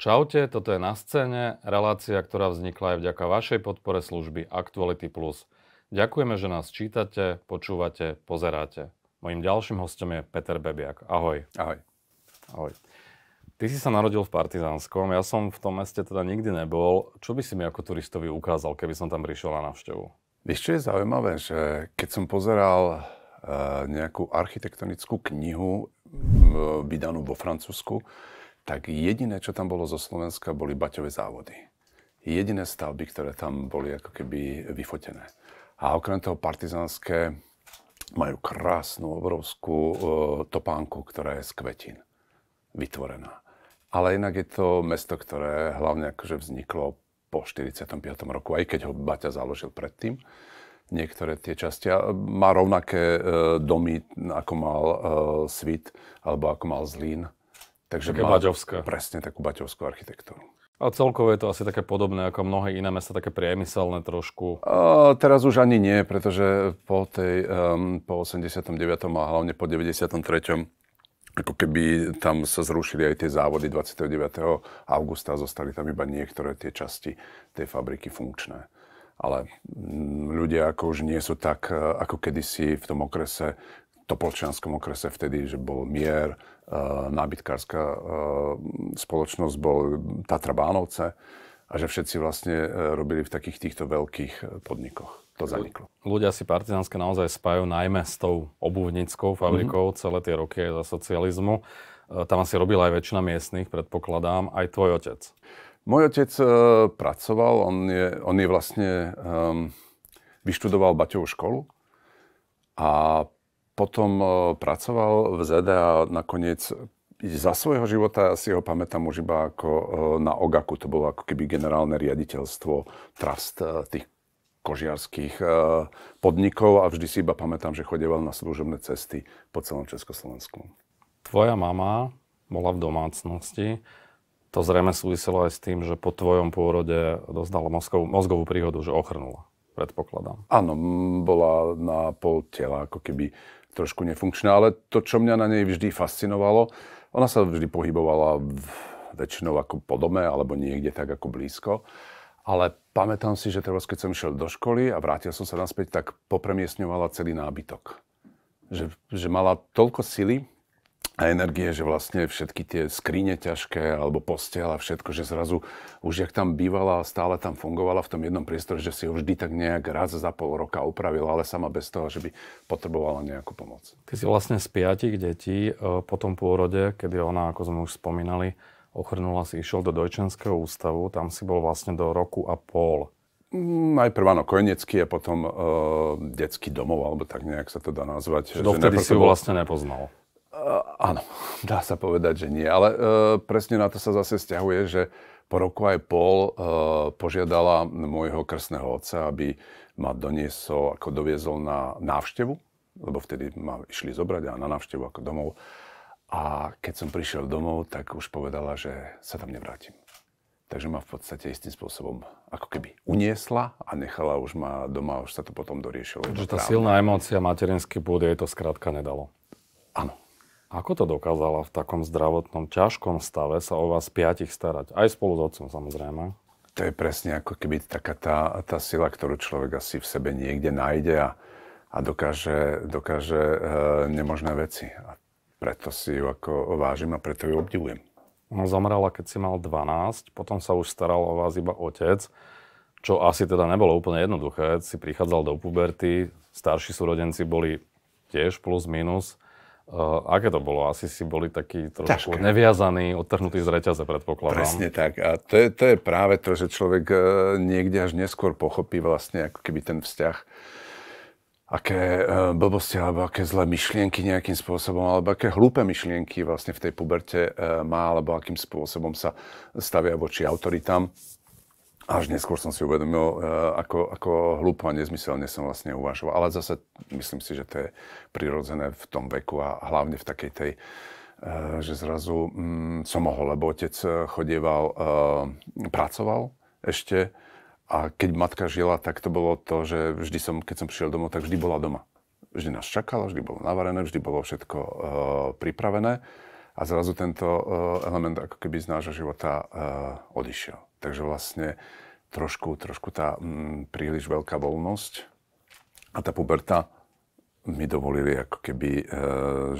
Čaute, toto je na scéne, relácia, ktorá vznikla aj vďaka vašej podpore služby Actuality+. Plus. Ďakujeme, že nás čítate, počúvate, pozeráte. Mojím ďalším hostom je Peter Bebiak. Ahoj. Ahoj. Ahoj. Ty si sa narodil v Partizánskom, ja som v tom meste teda nikdy nebol. Čo by si mi ako turistovi ukázal, keby som tam prišiel na návštevu? Vieš, čo je zaujímavé, že keď som pozeral eh, nejakú architektonickú knihu eh, vydanú vo Francúzsku, tak jediné, čo tam bolo zo Slovenska, boli baťové závody. Jediné stavby, ktoré tam boli ako keby vyfotené. A okrem toho partizánske majú krásnu, obrovskú e, topánku, ktorá je z kvetín vytvorená. Ale inak je to mesto, ktoré hlavne akože vzniklo po 45. roku, aj keď ho Baťa založil predtým. Niektoré tie časti. Má rovnaké e, domy, ako mal e, Svit, alebo ako mal Zlín Takže Také baťovské. presne takú baťovskú architektúru. A celkovo je to asi také podobné ako mnohé iné mesta, také priemyselné trošku. A teraz už ani nie, pretože po, tej, um, po 89. a hlavne po 93. ako keby tam sa zrušili aj tie závody 29. augusta a zostali tam iba niektoré tie časti tej fabriky funkčné. Ale mm, ľudia ako už nie sú tak, e, ako kedysi v tom okrese Topolčianskom okrese vtedy, že bol mier, e, nábytkárska e, spoločnosť, bol Tatra Bánovce a že všetci vlastne e, robili v takých týchto veľkých podnikoch. To zaniklo. Ľudia si partizánske naozaj spájajú najmä s tou obuvnickou fabrikou mm-hmm. celé tie roky za socializmu. Tam asi robila aj väčšina miestnych, predpokladám, aj tvoj otec. Môj otec pracoval, on je, on je vlastne, um, vyštudoval Baťovú školu a potom e, pracoval v ZDA nakoniec za svojho života si ho pamätám už iba ako e, na Ogaku, to bolo ako keby generálne riaditeľstvo trust e, tých kožiarských podnikov a vždy si iba pamätám, že chodeval na služobné cesty po celom Československu. Tvoja mama bola v domácnosti. To zrejme súviselo aj s tým, že po tvojom pôrode dostala mozgovú, mozgovú príhodu, že ochrnula, predpokladám. Áno, bola na pol tela, ako keby trošku nefunkčná, ale to, čo mňa na nej vždy fascinovalo, ona sa vždy pohybovala v, väčšinou ako po dome alebo niekde tak ako blízko. Ale pamätám si, že teraz, keď som išiel do školy a vrátil som sa naspäť, tak popremiesňovala celý nábytok. Že, že mala toľko sily, a energie, že vlastne všetky tie skrine ťažké alebo postel a všetko, že zrazu už jak tam bývala a stále tam fungovala v tom jednom priestore, že si ho vždy tak nejak raz za pol roka upravila, ale sama bez toho, že by potrebovala nejakú pomoc. Ty si vlastne z piatich detí e, po tom pôrode, kedy ona, ako sme už spomínali, ochrnula si, išiel do Dojčenského ústavu, tam si bol vlastne do roku a pol. Najprv mm, áno, kojenecký a potom e, detský domov, alebo tak nejak sa to dá nazvať. Dovtedy si ju vlastne nepoznal. Eh, áno, dá sa povedať, že nie. Ale e, presne na to sa zase stiahuje, že po roku aj pol e, požiadala môjho krstného otca, aby ma doniesol, ako doviezol na návštevu, lebo vtedy ma išli zobrať a na návštevu ako domov. A keď som prišiel domov, tak už povedala, že sa tam nevrátim. Takže ma v podstate istým spôsobom ako keby uniesla a nechala už ma doma, už sa to potom doriešilo. Takže tá silná emócia materinské pôdy, jej to skrátka nedalo. Áno. Ako to dokázala v takom zdravotnom ťažkom stave sa o vás piatich starať? Aj spolu s otcom samozrejme. To je presne ako keby taká tá, tá sila, ktorú človek asi v sebe niekde nájde a, a dokáže, dokáže e, nemožné veci. A preto si ju ako vážim a preto ju obdivujem. No, zomrela, keď si mal 12, potom sa už staral o vás iba otec, čo asi teda nebolo úplne jednoduché. Si prichádzal do puberty, starší súrodenci boli tiež plus minus Uh, aké to bolo? Asi si boli taký. trošku Ťažké. neviazaný, odtrhnutý z reťaze, predpokladám. Presne tak. A to je, to je práve to, že človek eh, niekde až neskôr pochopí vlastne ako keby ten vzťah aké eh, blbosti alebo aké zlé myšlienky nejakým spôsobom, alebo aké hlúpe myšlienky vlastne v tej puberte má, alebo akým spôsobom sa stavia voči autoritám až neskôr som si uvedomil, eh, ako, ako hlúpo a nezmyselne som vlastne uvažoval. Ale zase myslím si, že to je prirodzené v tom veku a hlavne v takej tej, eh, že zrazu mm, som mohol, lebo otec eh, chodieval, pracoval ešte a keď matka žila, tak to bolo to, že vždy som, keď som prišiel domov, tak vždy bola doma. Vždy nás čakala, vždy bolo navarené, vždy bolo všetko pripravené a zrazu tento element ako keby z nášho života odišiel. Takže vlastne trošku, trošku tá mm, príliš veľká voľnosť a tá puberta mi dovolili ako keby e,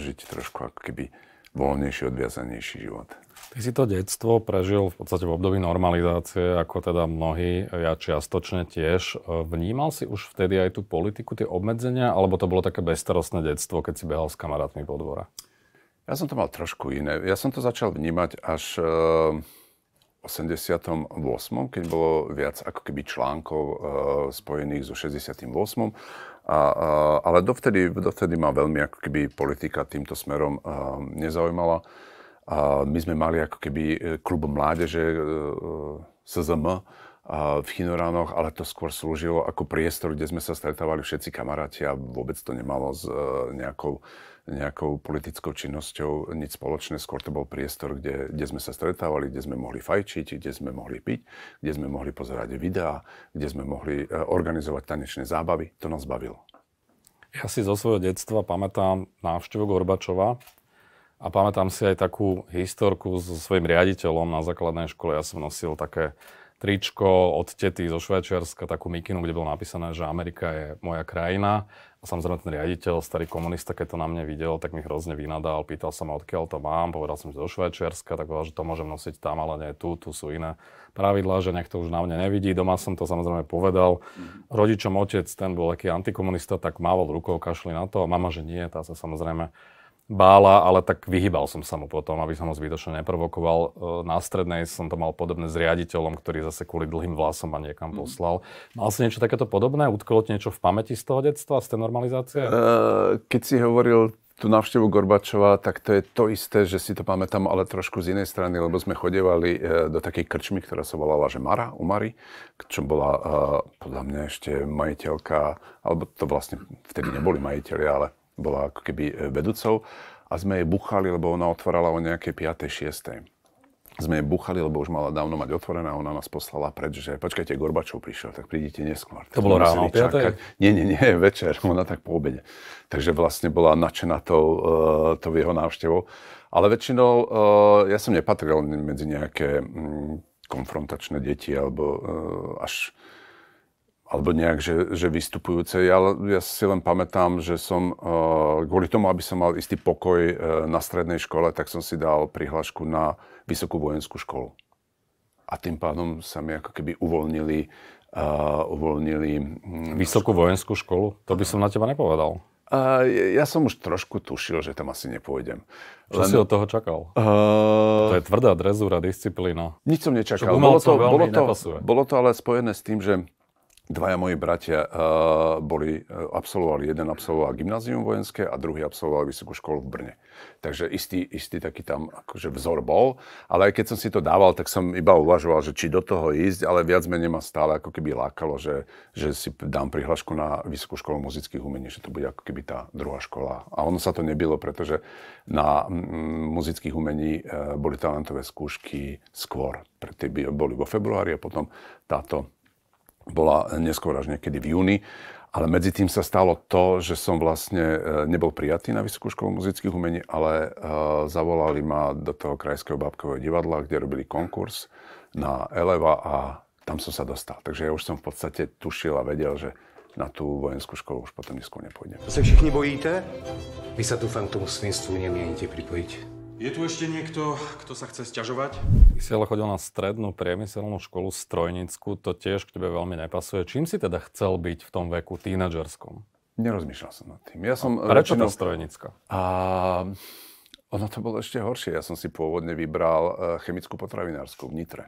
žiť trošku ako keby voľnejší, odviazanejší život. Ty si to detstvo prežil v podstate v období normalizácie, ako teda mnohí, ja čiastočne tiež. E, vnímal si už vtedy aj tú politiku, tie obmedzenia, alebo to bolo také bezstarostné detstvo, keď si behal s kamarátmi po dvore? Ja som to mal trošku iné. Ja som to začal vnímať až... E, 88., keď bolo viac ako keby článkov uh, spojených so 68. A, a, ale dovtedy, dovtedy ma veľmi ako keby politika týmto smerom e, nezaujímala. A my sme mali ako keby e, klub mládeže e, e SZM, v Chinoránoch, ale to skôr slúžilo ako priestor, kde sme sa stretávali všetci kamaráti a vôbec to nemalo s e, nejakou, nejakou politickou činnosťou nič spoločné. Skôr to bol priestor, kde, kde sme sa stretávali, kde sme mohli fajčiť, kde sme mohli piť, kde sme mohli pozerať videá, kde sme mohli e, organizovať tanečné zábavy. To nás bavilo. Ja si zo svojho detstva pamätám návštevu Gorbačova a pamätám si aj takú historku so svojím riaditeľom na základnej škole. Ja som nosil také tričko od tety zo Švajčiarska, takú mikinu, kde bolo napísané, že Amerika je moja krajina. A samozrejme ten riaditeľ, starý komunista, keď to na mne videl, tak mi hrozne vynadal, pýtal sa ma, odkiaľ to mám, povedal som, že zo Švajčiarska, tak povedal, že to môžem nosiť tam, ale nie tu, tu sú iné pravidlá, že to už na mne nevidí. Doma som to samozrejme povedal. Mhm. Rodičom otec, ten bol taký antikomunista, tak mával rukou, kašli na to. A mama, že nie, tá sa samozrejme bála, ale tak vyhýbal som sa mu potom, aby som ho zbytočne neprovokoval. E, na strednej som to mal podobné s riaditeľom, ktorý zase kvôli dlhým vlasom ma niekam mhm. poslal. Mal si niečo takéto podobné? Utkolo niečo v pamäti z toho detstva, z tej normalizácie? Uh, keď si hovoril tú návštevu Gorbačova, tak to je to isté, že si to pamätám, ale trošku z inej strany, lebo sme chodevali e, do takej krčmy, ktorá sa volala, že Mara, Mary, čo bola podľa mňa ešte majiteľka, alebo to vlastne vtedy neboli majiteľi, ale bola ako keby e, vedúcou a sme jej buchali, lebo ona otvorala o nejakej 5. 6 sme jej buchali, lebo už mala dávno mať otvorená, ona nás poslala preč, že počkajte, Gorbačov prišiel, tak prídite neskôr. To bolo ráno Nie, nie, nie, večer, ona tak po obede. Takže vlastne bola nadšená tou, e, to jeho návštevou. Ale väčšinou, e, ja som nepatril medzi nejaké mm, konfrontačné deti, alebo až alebo nejak, že, že vystupujúce. Ja, ja si len pamätám, že som, uh, kvôli tomu, aby som mal istý pokoj uh, na strednej škole, tak som si dal prihlášku na vysokú vojenskú školu. A tým pádom sa mi ako keby uvoľnili... Uh, uvoľnili um, vysokú školu. vojenskú školu? To by som na teba nepovedal. Uh, ja som už trošku tušil, že tam asi nepôjdem. Čo Len... si od toho čakal? Uh... To je tvrdá drezúra, disciplína. Nič som nečakal. bolo to, bolo, to, bolo to ale spojené s tým, že Dvaja moji bratia uh, boli, uh, absolvovali, jeden absolvoval gymnázium vojenské a druhý absolvoval vysokú školu v Brne. Takže istý, istý taký tam akože vzor bol, ale aj keď som si to dával, tak som iba uvažoval, že či do toho ísť, ale viac menej ma stále ako keby lákalo, že, že si dám prihlášku na vysokú školu muzických umení, že to bude ako keby tá druhá škola. A ono sa to nebylo, pretože na mm, muzických umení uh, boli talentové skúšky skôr. Tie boli vo februári a potom táto bola neskôr až niekedy v júni. Ale medzi tým sa stalo to, že som vlastne e, nebol prijatý na Vysokú školu muzických umení, ale e, zavolali ma do toho Krajského bábkového divadla, kde robili konkurs na Eleva a tam som sa dostal. Takže ja už som v podstate tušil a vedel, že na tú vojenskú školu už potom neskôr nepôjdem. Se všichni bojíte? Vy sa dúfam k tomu svinstvu nemienite pripojiť. Je tu ešte niekto, kto sa chce sťažovať? Sielo chodil na strednú priemyselnú školu strojnickú, to tiež k tebe veľmi nepasuje. Čím si teda chcel byť v tom veku tínedžerskom? Nerozmýšľal som nad tým. Ja som A prečo väčšinou... tá strojnická? A... Ono to bolo ešte horšie. Ja som si pôvodne vybral e, chemickú potravinárskú v Nitre.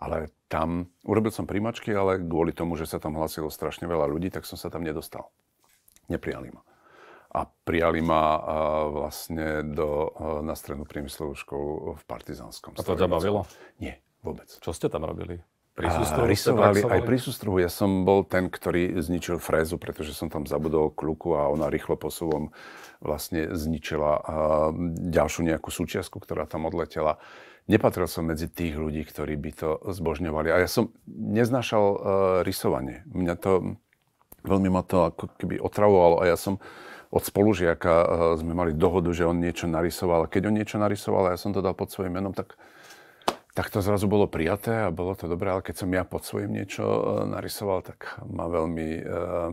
Ale tam, urobil som príjmačky, ale kvôli tomu, že sa tam hlasilo strašne veľa ľudí, tak som sa tam nedostal. Neprijali ma a prijali ma vlastne do, na strednú priemyslovú školu v Partizánskom. A to ťa bavilo? Nie, vôbec. Čo ste tam robili? Prísustru, rysovali, aj prísustruhu. Ja som bol ten, ktorý zničil frézu, pretože som tam zabudol kľuku a ona rýchlo posuvom vlastne zničila ďalšiu nejakú súčiastku, ktorá tam odletela. Nepatril som medzi tých ľudí, ktorí by to zbožňovali. A ja som neznášal e, rysovanie. Mňa to veľmi ma to ako keby otravovalo a ja som od spolužiaka eh, sme mali dohodu, že on niečo narysoval. A keď on niečo narysoval a ja som to dal pod svojim menom, tak, tak to zrazu bolo prijaté a bolo to dobré. Ale keď som ja pod svojim niečo eh, narysoval, tak ma veľmi eh,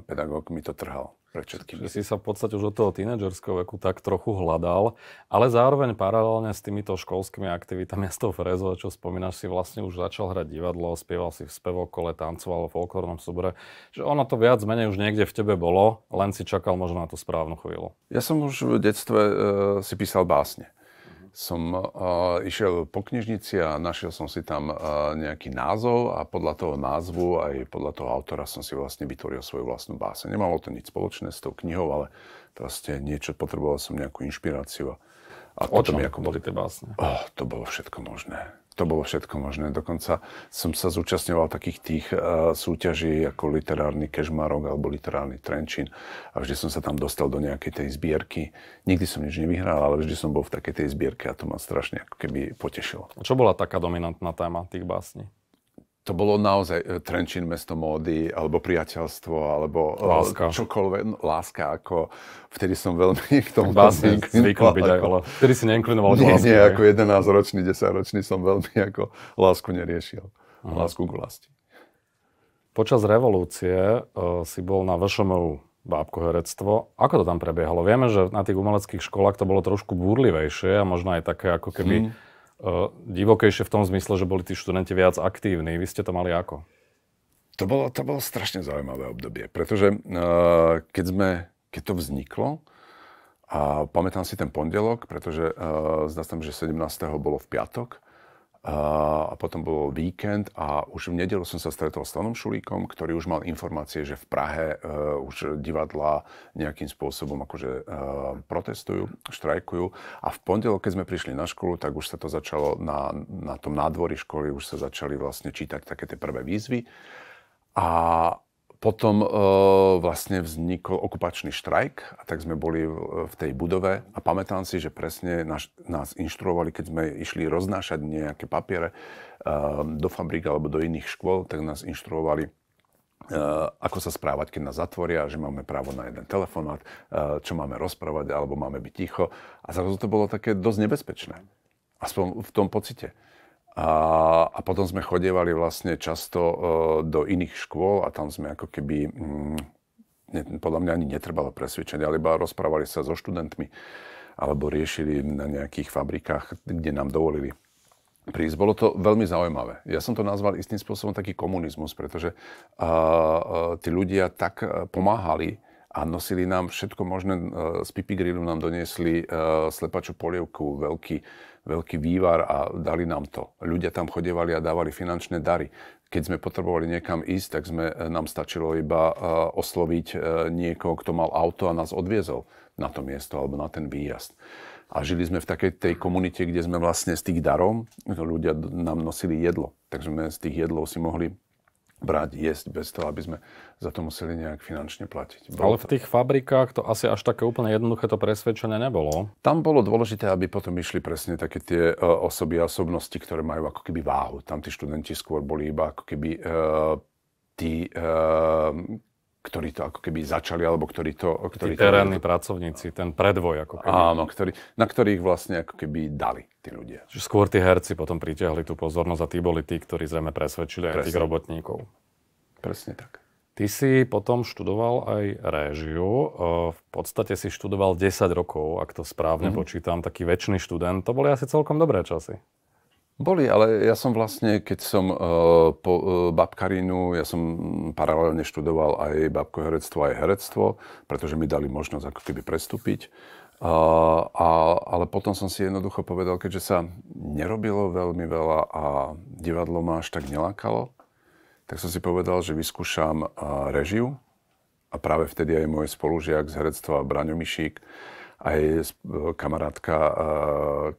pedagóg mi to trhal pre všetkým. Si sa v podstate už od toho tínedžerského veku tak trochu hľadal, ale zároveň paralelne s týmito školskými aktivitami z tou Frezova, čo spomínaš, si vlastne už začal hrať divadlo, spieval si v spevokole, tancoval v folklórnom súbore. že ono to viac menej už niekde v tebe bolo, len si čakal možno na tú správnu chvíľu. Ja som už v detstve e, si písal básne som uh, išiel po knižnici a našiel som si tam uh, nejaký názov a podľa toho názvu aj podľa toho autora som si vlastne vytvoril svoju vlastnú báseň. Nemalo to nič spoločné s tou knihou, ale proste niečo, potreboval som nejakú inšpiráciu. A, a o potom, čom ako, boli tie básne? Oh, to bolo všetko možné to bolo všetko možné. Dokonca som sa zúčastňoval takých tých uh, súťaží ako literárny kežmarok alebo literárny trenčín a vždy som sa tam dostal do nejakej tej zbierky. Nikdy som nič nevyhral, ale vždy som bol v takej tej zbierke a to ma strašne ako keby potešilo. Čo bola taká dominantná téma tých básní? to bolo naozaj e, Trenčín, mesto módy, alebo priateľstvo, alebo e, láska. čokoľvek, no, láska, ako vtedy som veľmi v tom. vlastne zvykol byť aj, ale vtedy si neinklinoval Nie, lásky, nie, ako 11-ročný, 10-ročný som veľmi ako lásku neriešil. Aha. Lásku k vlasti. Počas revolúcie uh, si bol na VŠMU bábko herectvo. Ako to tam prebiehalo? Vieme, že na tých umeleckých školách to bolo trošku búrlivejšie a možno aj také ako keby... Hmm Eh, divokejšie v tom zmysle, že boli tí študenti viac aktívni. Vy ste to mali ako? To bolo, to bolo strašne zaujímavé obdobie, pretože uh, keď, sme, keď to vzniklo, a pamätám si ten pondelok, pretože uh, zdá sa, že 17. bolo v piatok, a potom bol víkend a už v nedelu som sa stretol s Tanom Šulíkom, ktorý už mal informácie, že v Prahe uh, už divadla nejakým spôsobom akože uh, protestujú, štrajkujú. A v pondelok, keď sme prišli na školu, tak už sa to začalo na, na tom nádvorí školy, už sa začali vlastne čítať také tie prvé výzvy. A, potom e, vlastne vznikol okupačný štrajk a tak sme boli v, v tej budove a pamätám si, že presne naš, nás inštruovali, keď sme išli roznášať nejaké papiere e, do fabrík alebo do iných škôl, tak nás inštruovali, e, ako sa správať, keď nás zatvoria, že máme právo na jeden telefonát, e, čo máme rozprávať alebo máme byť ticho. A zrazu to bolo také dosť nebezpečné. Aspoň v tom pocite. A, a potom sme chodievali vlastne často uh, do iných škôl a tam sme ako keby, mm, ne, podľa mňa ani netrebalo presvedčenie, ale iba rozprávali sa so študentmi alebo riešili na nejakých fabrikách, kde nám dovolili prísť. Bolo to veľmi zaujímavé. Ja som to nazval istým spôsobom taký komunizmus, pretože uh, uh, tí ľudia tak uh, pomáhali a nosili nám všetko možné. Z Pipigrilu nám doniesli slepačú polievku, veľký veľký vývar a dali nám to. Ľudia tam chodevali a dávali finančné dary. Keď sme potrebovali niekam ísť, tak sme, e, nám stačilo iba e, osloviť e, niekoho, kto mal auto a nás odviezol na to miesto alebo na ten výjazd. A žili sme v takej tej komunite, kde sme vlastne z tých darov, ľudia nám nosili jedlo, takže sme z tých jedlov si mohli brať, jesť bez toho, aby sme za to museli nejak finančne platiť. Bolo Ale v tých fabrikách to asi až také úplne jednoduché to presvedčenie nebolo. Tam bolo dôležité, aby potom išli presne také tie e, osoby a osobnosti, ktoré majú ako keby váhu. Tam tí študenti skôr boli iba ako keby e, tí, e, ktorí to ako keby začali, alebo ktorí to... Ktorí tí terénni to... pracovníci, ten predvoj ako keby. Áno, ktorý, na ktorých vlastne ako keby dali tí ľudia. Čiže skôr tí herci potom pritiahli tú pozornosť a tí boli tí, ktorí zrejme presvedčili Presne. aj tých robotníkov. Presne tak. Ty si potom študoval aj réžiu. E, v podstate si študoval 10 rokov, ak to správne mm-hmm. počítam, taký väčší študent. To boli asi celkom dobré časy. Boli, ale ja som vlastne, keď som uh, po uh, eh, babkarínu, ja som paralelne študoval aj herectvo, aj herectvo, pretože mi dali možnosť ako keby prestúpiť. Uh, a, ale potom som si jednoducho povedal, keďže sa nerobilo veľmi veľa a divadlo ma až tak nelákalo, tak som si povedal, že vyskúšam uh, režiu. A práve vtedy aj môj spolužiak z herectva Braňo Mišík aj kamarátka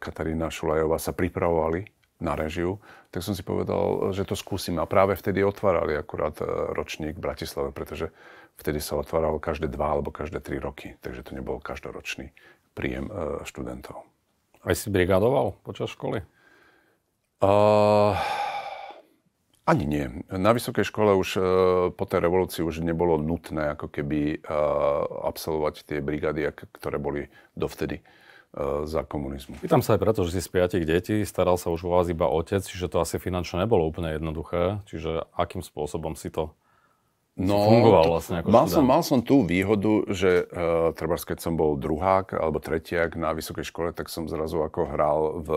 Katarína Šulajová sa pripravovali na režiu, tak som si povedal, že to skúsim. A práve vtedy otvárali akurát e, ročník v Bratislave, pretože vtedy sa otváralo každé dva alebo každé tri roky, takže to nebol každoročný príjem e, študentov. Aj si brigadoval počas školy? Uh, ani nie. Na vysokej škole už uh, po tej revolúcii už nebolo nutné ako keby uh, absolvovať tie brigády, ktoré boli dovtedy. Eh, za komunizmu. Pýtam sa aj preto, že si z piatich detí, staral sa už u vás iba otec, čiže to asi finančne nebolo úplne jednoduché. Čiže akým spôsobom si to no, fungoval vlastne? Ako mal, som, mal som tú výhodu, že uh, treba, keď som bol druhák alebo tretiak na vysokej škole, tak som zrazu ako hral v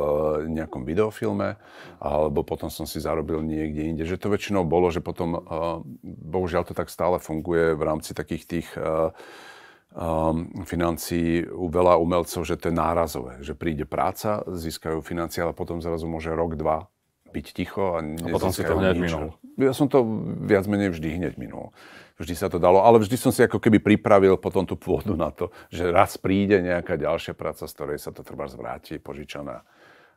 nejakom videofilme, alebo potom som si zarobil niekde inde. Že to väčšinou bolo, že potom, uh, bohužiaľ to tak stále funguje v rámci takých tých... Uh, Ehm, financií u veľa umelcov, že to je nárazové, že príde práca, získajú financie, ale potom zrazu môže rok, dva byť ticho a, a potom si to hneď nič. minul. Ja som to viac menej vždy hneď minul. Vždy sa to dalo, ale vždy som si ako keby pripravil potom tú pôdu na to, že raz príde nejaká ďalšia práca, z ktorej sa to treba zvráti, požičaná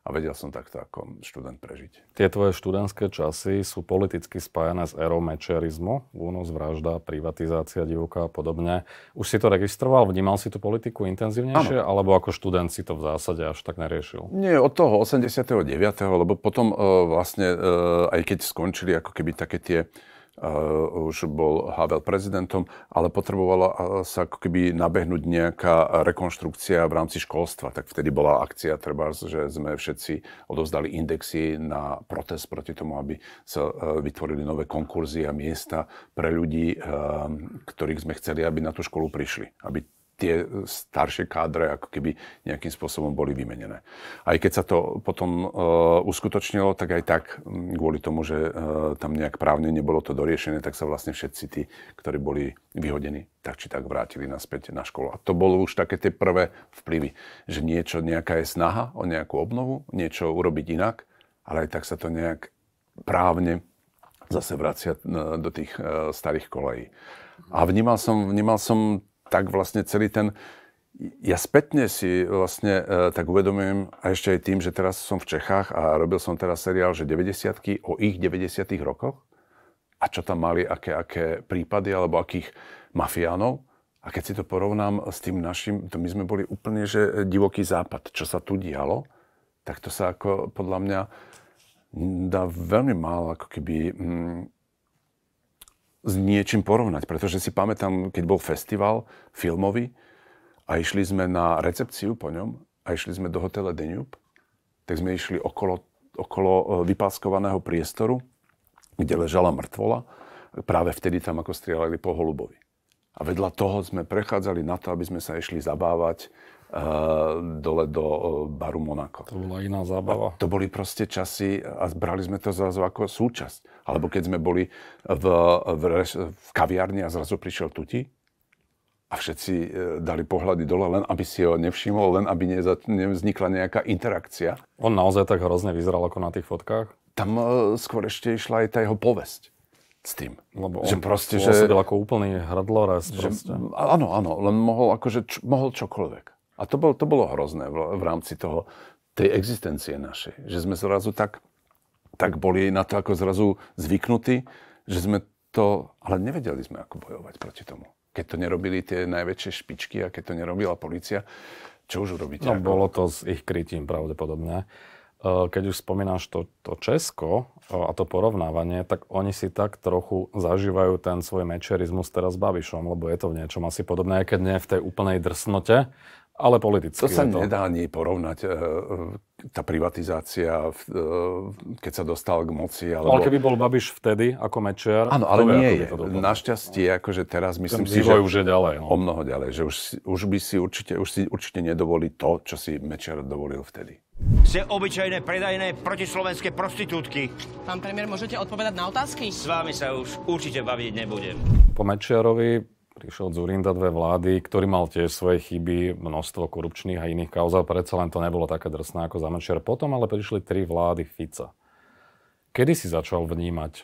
a vedel som takto ako študent prežiť. Tie tvoje študentské časy sú politicky spájane s érou mečerizmu, únos, vražda, privatizácia divoká a podobne. Už si to registroval, vnímal si tú politiku intenzívnejšie, ano. alebo ako študent si to v zásade až tak neriešil? Nie, od toho 89., lebo potom e, vlastne, e, aj keď skončili ako keby také tie Eh, už bol Havel prezidentom, ale potrebovala eh, sa ako keby nabehnúť nejaká rekonštrukcia v rámci školstva. Tak vtedy bola akcia, treba, že sme všetci odovzdali indexy na protest proti tomu, aby sa eh, vytvorili nové konkurzy a miesta pre ľudí, ktorých sme chceli, aby na tú školu prišli. Aby tie staršie kádre ako keby nejakým spôsobom boli vymenené. Aj keď sa to potom uh, uskutočnilo, tak aj tak kvôli tomu, že uh, tam nejak právne nebolo to doriešené, tak sa vlastne všetci tí, ktorí boli vyhodení, tak či tak vrátili naspäť na školu. A to bolo už také tie prvé vplyvy, že niečo, nejaká je snaha o nejakú obnovu, niečo urobiť inak, ale aj tak sa to nejak právne zase vracia e, do tých starých kolejí. A vnímal som, vnímal som tak vlastne celý ten... Ja spätne si vlastne e, tak uvedomujem a ešte aj tým, že teraz som v Čechách a robil som teraz seriál, že 90 o ich 90 rokoch a čo tam mali, aké, aké prípady alebo akých mafiánov. A keď si to porovnám s tým našim, to my sme boli úplne, že e, divoký západ, čo sa tu dialo, tak to sa ako podľa mňa dá veľmi málo ako keby mm, s niečím porovnať. Pretože si pamätám, keď bol festival filmový a išli sme na recepciu po ňom a išli sme do hotela Danube, tak sme išli okolo, okolo e, vypáskovaného priestoru, kde ležala mŕtvola. Práve vtedy tam ako strieľali po holubovi. A vedľa toho sme prechádzali na to, aby sme sa išli zabávať uh, dole do uh, baru Monako. To bola iná zábava. A to boli proste časy a brali sme to zrazu ako súčasť. Alebo keď sme boli v, v, v kaviarni a zrazu prišiel tuti a všetci e, dali pohľady dole, len aby si ho nevšimol, len aby neza, nevznikla nejaká interakcia. On naozaj tak hrozne vyzeral ako na tých fotkách? Tam e, skôr ešte išla aj tá jeho povesť s tým. Lebo on že proste, že... ako úplný hrdlorez že, Áno, áno, len mohol, akože, č, mohol čokoľvek. A to, bol, to bolo hrozné v, v rámci toho, tej existencie našej. Že sme zrazu tak tak boli na to ako zrazu zvyknutí, že sme to, ale nevedeli sme, ako bojovať proti tomu. Keď to nerobili tie najväčšie špičky a keď to nerobila policia, čo už urobíte? No, ako? bolo to s ich krytím pravdepodobne. Keď už spomínaš to, to Česko e, a to porovnávanie, tak oni si tak trochu zažívajú ten svoj mečerizmus teraz s Babišom, lebo je to v niečom asi podobné, aj keď nie v tej úplnej drsnote, ale politicky. To sa to... nedá ani porovnať. Eh, eh, tá privatizácia, eh, keď sa dostal k moci. Alebo... Ale keby bol Babiš vtedy ako mečer. Áno, ale nie je. Našťastie, akože teraz myslím Ten si, že... už je ďalej. No. O mnoho ďalej. Že už, už by si určite, už si určite nedovolí to, čo si mečer dovolil vtedy. Ste obyčajné predajné protislovenské prostitútky. Pán premiér, môžete odpovedať na otázky? S vámi sa už určite baviť nebudem. Po Mečiarovi prišiel Zurinda dve vlády, ktorý mal tiež svoje chyby, množstvo korupčných a iných kauz, a predsa len to nebolo také drsné ako za Potom ale prišli tri vlády Fica. Kedy si začal vnímať, e,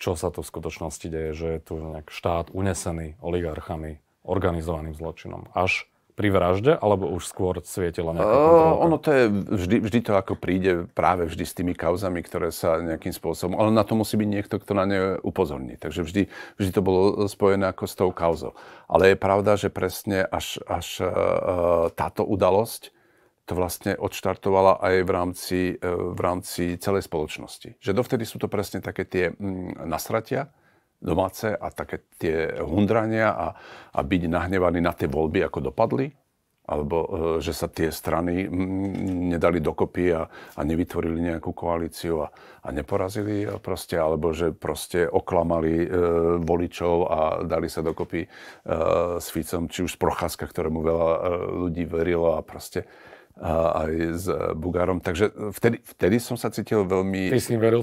čo sa to v skutočnosti deje, že je tu nejak štát unesený oligarchami, organizovaným zločinom? Až pri vražde, alebo už skôr svietila nejaká kontrolka? Ono to je, vždy, vždy to ako príde práve vždy s tými kauzami, ktoré sa nejakým spôsobom, ale na to musí byť niekto, kto na ne upozorní. Takže vždy, vždy to bolo spojené ako s tou kauzou. Ale je pravda, že presne až, až e, e, táto udalosť to vlastne odštartovala aj v rámci, e, v rámci celej spoločnosti. Že dovtedy sú to presne také tie mm, nasratia, domáce a také tie hundrania a, a byť nahnevaný na tie voľby, ako dopadli? Alebo e, že sa tie strany nedali dokopy a, a nevytvorili nejakú koalíciu a, a neporazili proste, alebo že proste oklamali e, voličov a dali sa dokopy e, s Ficom, či už z Procházka, ktorému veľa e, ľudí verilo a proste a e, aj s Bugárom. Takže vtedy, vtedy som sa cítil veľmi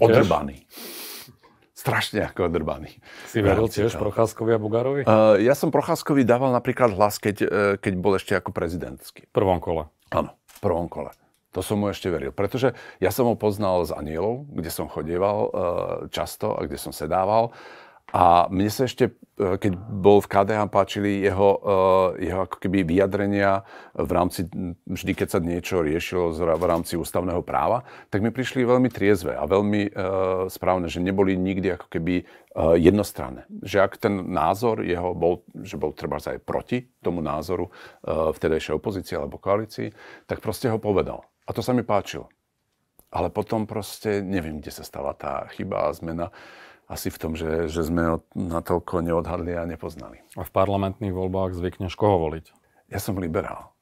odrbaný. Tiež strašne ako drbaný. Si veril tiež Procházkovi a Bugárovi? Uh, ja som Procházkovi dával napríklad hlas, keď, uh, keď bol ešte ako prezidentský. prvom kole. Áno, v prvom kole. To som mu ešte veril, pretože ja som ho poznal z Anielov, kde som chodieval uh, často a kde som sedával. A mne sa ešte, e, keď bol v KDH, páčili jeho, e, jeho ako keby vyjadrenia v rámci, vždy keď sa niečo riešilo v rámci ústavného práva, tak mi prišli veľmi triezve a veľmi e, správne, že neboli nikdy ako keby jednostranné. Že ak ten názor jeho bol, že bol treba aj proti tomu názoru vtedajšej opozície alebo koalícii, tak proste ho povedal. A to sa mi páčilo. Ale potom proste neviem, kde sa stala tá chyba a zmena asi v tom, že, že sme toľko neodhadli a nepoznali. A v parlamentných voľbách zvykneš koho voliť? Ja som liberál.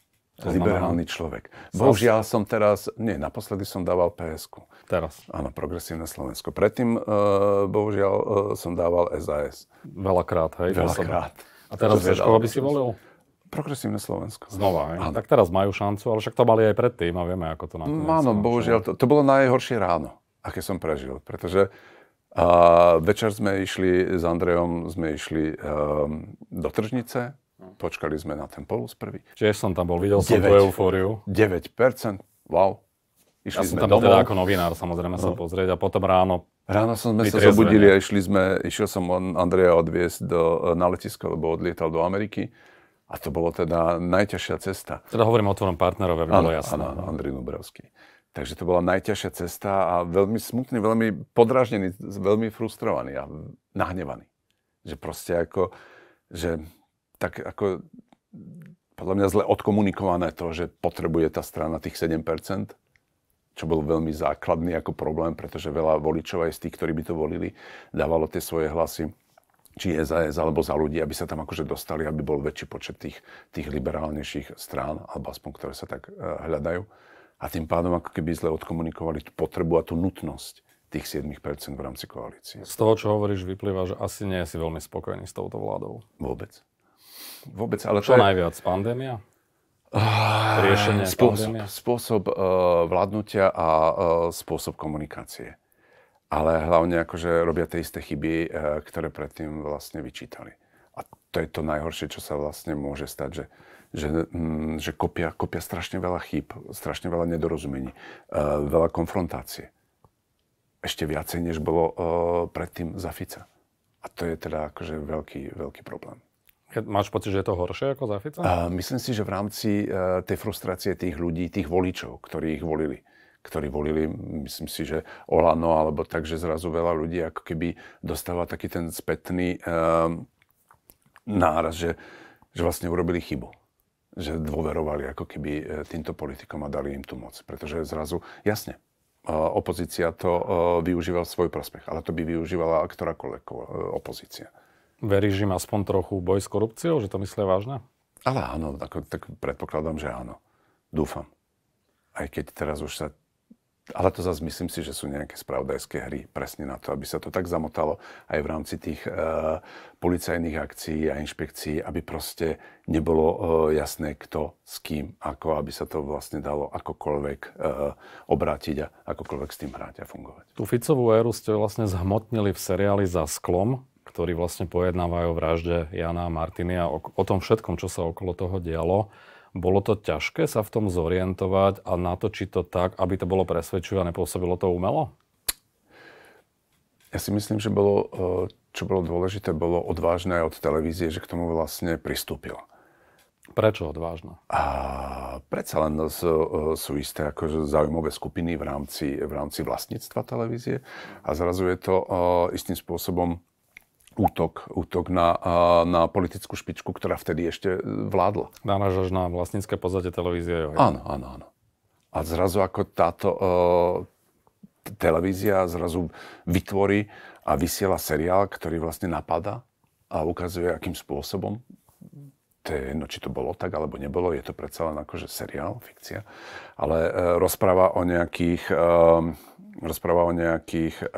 To liberálny znamená... človek. Bohužiaľ som teraz, nie, naposledy som dával ps Teraz? Áno, Progresívne Slovensko. Predtým, uh, bohužiaľ, uh, som dával SAS. Veľakrát, hej? Veľakrát. A teraz vieš, koho by si volil? Progresívne Slovensko. Znova, hej? Tak teraz majú šancu, ale však to mali aj predtým a vieme, ako to na mm, Áno, bohužiaľ, to, to bolo najhoršie ráno, aké som prežil, pretože a večer sme išli s Andrejom, sme išli um, do tržnice, no. počkali sme na ten polus prvý. Čiže som tam bol, videl 9, som tú eufóriu. 9%, wow. Išli ja sme som tam domov. teda ako novinár samozrejme no. sa pozrieť a potom ráno Ráno som sme sa zobudili a išli sme, išiel som Andreja odviesť do, e, na letisko, lebo odlietal do Ameriky. A to bolo teda najťažšia cesta. Teda hovorím o tvojom partnerovi, aby bolo jasné. Áno, Andrej Nubravský. Takže to bola najťažšia cesta a veľmi smutný, veľmi podráždený, veľmi frustrovaný a nahnevaný. Že proste ako, že tak ako podľa mňa zle odkomunikované to, že potrebuje tá strana tých 7%, čo bol veľmi základný ako problém, pretože veľa voličov aj z tých, ktorí by to volili, dávalo tie svoje hlasy či SAS alebo za ľudí, aby sa tam akože dostali, aby bol väčší počet tých, tých liberálnejších strán, alebo aspoň ktoré sa tak eh, hľadajú. A tým pádom ako keby zle odkomunikovali tú potrebu a tú nutnosť tých 7% v rámci koalície. Z toho, čo hovoríš, vyplýva, že asi nie si veľmi spokojný s touto vládou. Vôbec. Vôbec, ale čo je... najviac? Pandémia? Ah, Riešenie spôsob, pandémia? Spôsob uh, vládnutia a uh, spôsob komunikácie. Ale hlavne akože robia tie isté chyby, uh, ktoré predtým vlastne vyčítali. A to je to najhoršie, čo sa vlastne môže stať, že uh, že, mm, že kopia, kopia strašne veľa chýb, strašne veľa nedorozumení, e, veľa konfrontácie. Ešte viacej, než bolo e, predtým za Fica. A to je teda akože veľký, veľký problém. Máš pocit, že je to horšie ako za Fica? E, myslím si, že v rámci tej frustrácie tých ľudí, tých voličov, ktorí ich volili, ktorí volili, myslím si, že Olano, alebo tak, že zrazu veľa ľudí ako keby dostáva taký ten spätný uh, náraz, že, že vlastne urobili chybu že dôverovali ako keby e, týmto politikom a dali im tú moc. Pretože zrazu, jasne, e, opozícia to e, využíva v svoj prospech, ale to by využívala ktorákoľvek opozícia. Veríš im aspoň trochu boj s korupciou, že to myslia vážne? Ale áno, tak, tak predpokladám, že áno. Dúfam. Aj keď teraz už sa ale to zase myslím si, že sú nejaké spravodajské hry presne na to, aby sa to tak zamotalo aj v rámci tých e, policajných akcií a inšpekcií, aby proste nebolo e, jasné, kto s kým, ako, aby sa to vlastne dalo akokoľvek e, obrátiť a akokoľvek s tým hrať a fungovať. Tu Ficovú éru ste vlastne zhmotnili v seriáli Za sklom, ktorý vlastne pojednávajú o vražde Jana a Martiny a o, o tom všetkom, čo sa okolo toho dialo. Bolo to ťažké sa v tom zorientovať a natočiť to tak, aby to bolo presvedčivé a nepôsobilo to umelo? Ja si myslím, že bolo, e, čo bolo dôležité, bolo odvážne aj od televízie, že k tomu vlastne pristúpil. Prečo odvážne? A predsa len sú, e, sú isté akože zaujímavé skupiny v rámci, v rámci vlastníctva televízie a zrazu je to e, istým spôsobom útok, útok na, na politickú špičku, ktorá vtedy ešte e, vládla. Náražaš na vlastnícke pozadie televízie. Jo. Áno, áno, áno. A zrazu ako táto uh, televízia zrazu vytvorí a vysiela seriál, ktorý vlastne napadá, a ukazuje, akým spôsobom. To je jedno, či to bolo tak, alebo nebolo. Je to predsa len akože seriál, fikcia. Ale uh, rozpráva o nejakých... Uh, Rozpráva o nejakých eh,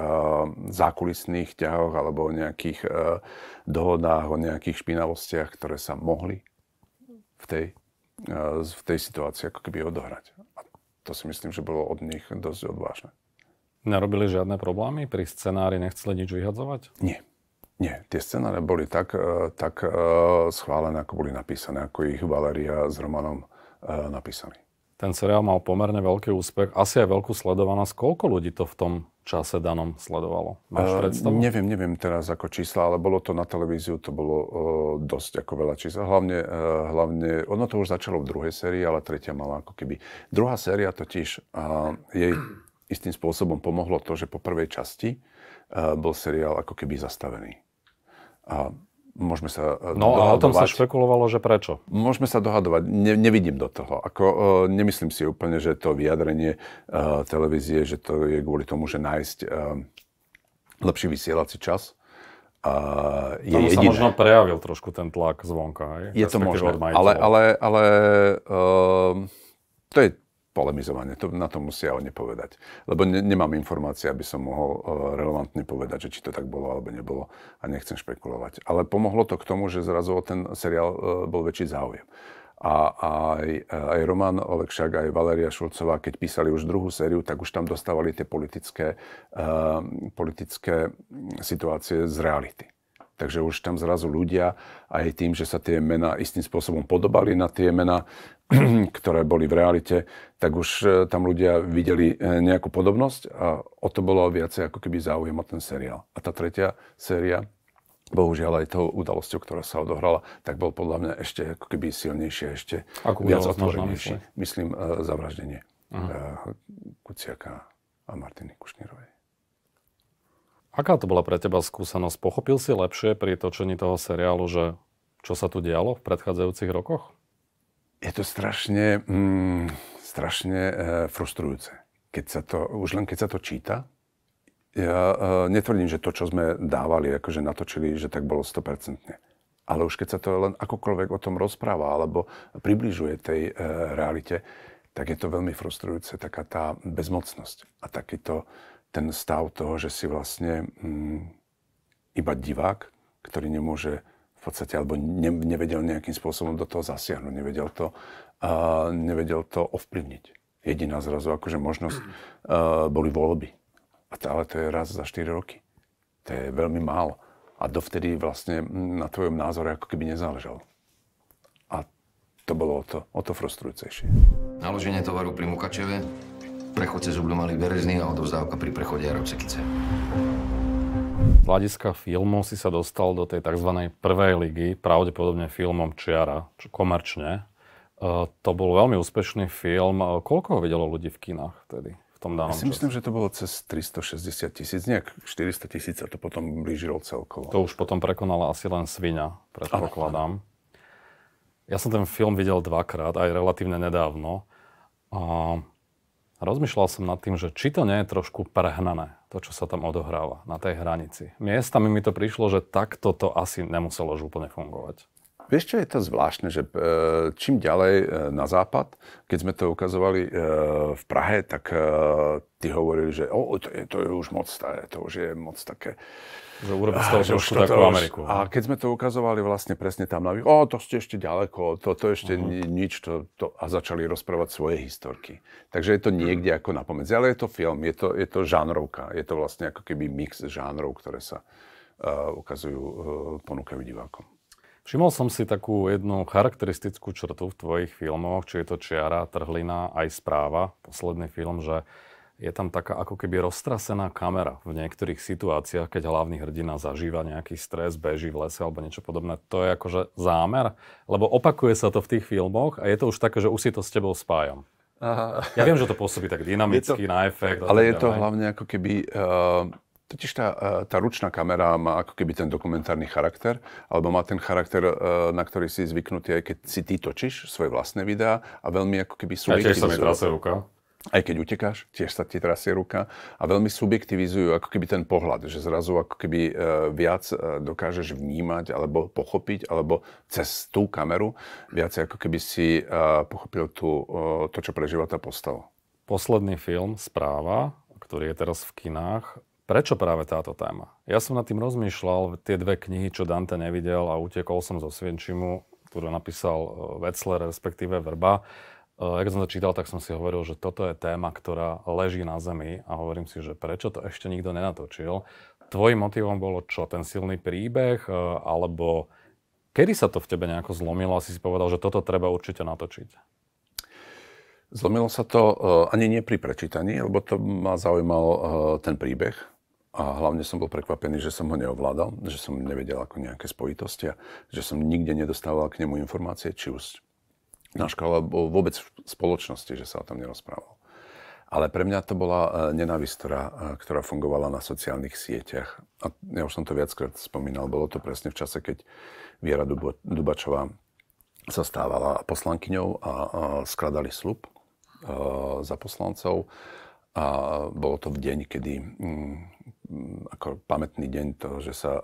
zákulisných ťahoch alebo o nejakých eh, dohodách, o nejakých špinavostiach, ktoré sa mohli v tej, eh, v tej situácii ako keby odohrať. A to si myslím, že bolo od nich dosť odvážne. Narobili žiadne problémy? Pri scenári nechceli nič vyhadzovať? Nie. Nie, tie scenáre boli tak, tak schválené, ako boli napísané, ako ich Valeria s Romanom napísali. Ten seriál mal pomerne veľký úspech, asi aj veľkú sledovanosť. Koľko ľudí to v tom čase danom sledovalo? Máš ehm, predstavu? Uh, neviem, neviem teraz ako čísla, ale bolo to na televíziu, to bolo uh, dosť ako veľa čísla. Hlavne, uh, hlavne, ono to už začalo v druhej sérii, ale tretia mala ako keby. Druhá séria totiž, uh, jej istým spôsobom pomohlo to, že po prvej časti uh, bol seriál ako keby zastavený. A Môžeme sa eh, No dohadovať. a o tom sa špekulovalo, že prečo? Môžeme sa dohadovať. Ne, nevidím do toho. Ako, eh, nemyslím si úplne, že to vyjadrenie eh, televízie, že to je kvôli tomu, že nájsť lepší vysielací čas e, je Tam jediné. sa možno prejavil trošku ten tlak zvonka. Aj? Je to možné, ale, ale, ale uh, to je polemizovanie. To, na to musia oni povedať. Lebo ne, nemám informácie, aby som mohol e, relevantne povedať, že či to tak bolo alebo nebolo a nechcem špekulovať. Ale pomohlo to k tomu, že zrazu ten seriál e, bol väčší záujem. A aj, aj Roman Olekšák, aj Valéria Šulcová, keď písali už druhú sériu, tak už tam dostávali tie politické, uh, politické situácie z reality. Takže už tam zrazu ľudia aj tým, že sa tie mená istým spôsobom podobali na tie mená, ktoré boli v realite, tak už e, tam ľudia videli e, nejakú podobnosť a o to bolo viacej ako keby záujem o ten seriál. A tá tretia séria, bohužiaľ aj tou udalosťou, ktorá sa odohrala, tak bol podľa mňa ešte ako keby silnejšie, ešte ako viac otvorenejšie. Myslím, e, zavraždenie Aha. Kuciaka a Martiny Kušnírovej. Aká to bola pre teba skúsenosť? Pochopil si lepšie pri točení toho seriálu, že čo sa tu dialo v predchádzajúcich rokoch? Je to strašne, mm, strašne e, frustrujúce. Keď sa to, už len keď sa to číta, ja e, netvrdím, že to, čo sme dávali, akože natočili, že tak bolo 100%. Ale už keď sa to len akokoľvek o tom rozpráva alebo približuje tej e, realite, tak je to veľmi frustrujúce, taká tá bezmocnosť a takýto ten stav toho, že si vlastne mm, iba divák, ktorý nemôže v podstate, alebo ne, nevedel nejakým spôsobom do toho zasiahnuť, nevedel to, uh, nevedel to ovplyvniť. Jediná zrazu akože možnosť uh, boli voľby. A to, ale to je raz za 4 roky. To je veľmi málo. A dovtedy vlastne mm, na tvojom názore ako keby nezáležalo. A to bolo o to, o to frustrujúcejšie. Naloženie tovaru pri Mukačeve Prechod cez Ubľu Berezný a odovzdávka pri prechode Jarovcekice. Z hľadiska filmov si sa dostal do tej tzv. prvej ligy, pravdepodobne filmom Čiara, čo komerčne. E, to bol veľmi úspešný film. Koľko ho videlo ľudí v kinách vtedy? v tom danom ja si čase. myslím, že to bolo cez 360 tisíc, nejak 400 tisíc a to potom blížilo celkovo. To už potom prekonala asi len Svinia, predpokladám. ano. Ja som ten film videl dvakrát, aj relatívne nedávno. A rozmýšľal som nad tým, že či to nie je trošku prehnané, to, čo sa tam odohráva na tej hranici. Miestami mi to prišlo, že takto to asi nemuselo už úplne fungovať. Vieš, čo je to zvláštne, že e, čím ďalej e, na západ, keď sme to ukazovali e, v Prahe, tak ty hovorili, že o, to, je, to je už moc staré, to už je moc také... Že urobí z toho už takú Ameriku. A no. keď sme to ukazovali vlastne presne tam na o, to ste ešte ďaleko, to, to ešte uh-huh. nič, to, to, a začali rozprávať svoje historky. Takže je to mhm. niekde ako napomedzi, ale je to film, je to, je to žánrovka, je to vlastne ako keby mix žánrov, ktoré sa uh, ukazujú, uh, ponúkajú divákom. Všimol som si takú jednu charakteristickú črtu v tvojich filmoch, či je to Čiara, Trhlina, aj Správa, posledný film, že je tam taká ako keby roztrasená kamera v niektorých situáciách, keď hlavný hrdina zažíva nejaký stres, beží v lese alebo niečo podobné. To je akože zámer, lebo opakuje sa to v tých filmoch a je to už také, že už si to s tebou spájam. Aha. Ja viem, že to pôsobí tak dynamicky to, na efekt. Ale je to hlavne ako keby uh, Totiž tá, e, tá ručná kamera má ako keby ten dokumentárny charakter, alebo má ten charakter, e, na ktorý si zvyknutý, aj keď si ty točíš svoje vlastné videá a veľmi ako keby sú... Aj tiež sa mi trasie ruka. Aj keď utekáš, tiež sa ti trasie ruka a veľmi subjektivizujú ako keby ten pohľad, že zrazu ako keby e, viac dokážeš vnímať alebo pochopiť, alebo cez tú kameru viac ako keby si pochopil tú, to, čo prežíva tá postava. Posledný film, Správa, ktorý je teraz v kinách, Prečo práve táto téma? Ja som nad tým rozmýšľal, tie dve knihy, čo Dante nevidel a utekol som zo Svienčimu, ktorú napísal e, Wetzler, respektíve Vrba. E, jak som to čítal, tak som si hovoril, že toto je téma, ktorá leží na zemi a hovorím si, že prečo to ešte nikto nenatočil. Tvojim motivom bolo čo? Ten silný príbeh? E, alebo kedy sa to v tebe nejako zlomilo a si si povedal, že toto treba určite natočiť? Zlomilo sa to uh, ani nie pri prečítaní, lebo to ma zaujímal uh, ten príbeh a hlavne som bol prekvapený, že som ho neovládal, že som nevedel ako nejaké spojitosti a že som nikde nedostával k nemu informácie, či už na škole alebo vôbec v spoločnosti, že sa o tom nerozprával. Ale pre mňa to bola e, nenávisť, ktorá, e, ktorá fungovala na sociálnych sieťach. A ja už som to viackrát spomínal, bolo to presne v čase, keď Viera Dubačová sa stávala poslankyňou a, skladali slub e, za poslancov. A bolo to v deň, kedy, mm, Mm, ako pamätný deň to, že sa e,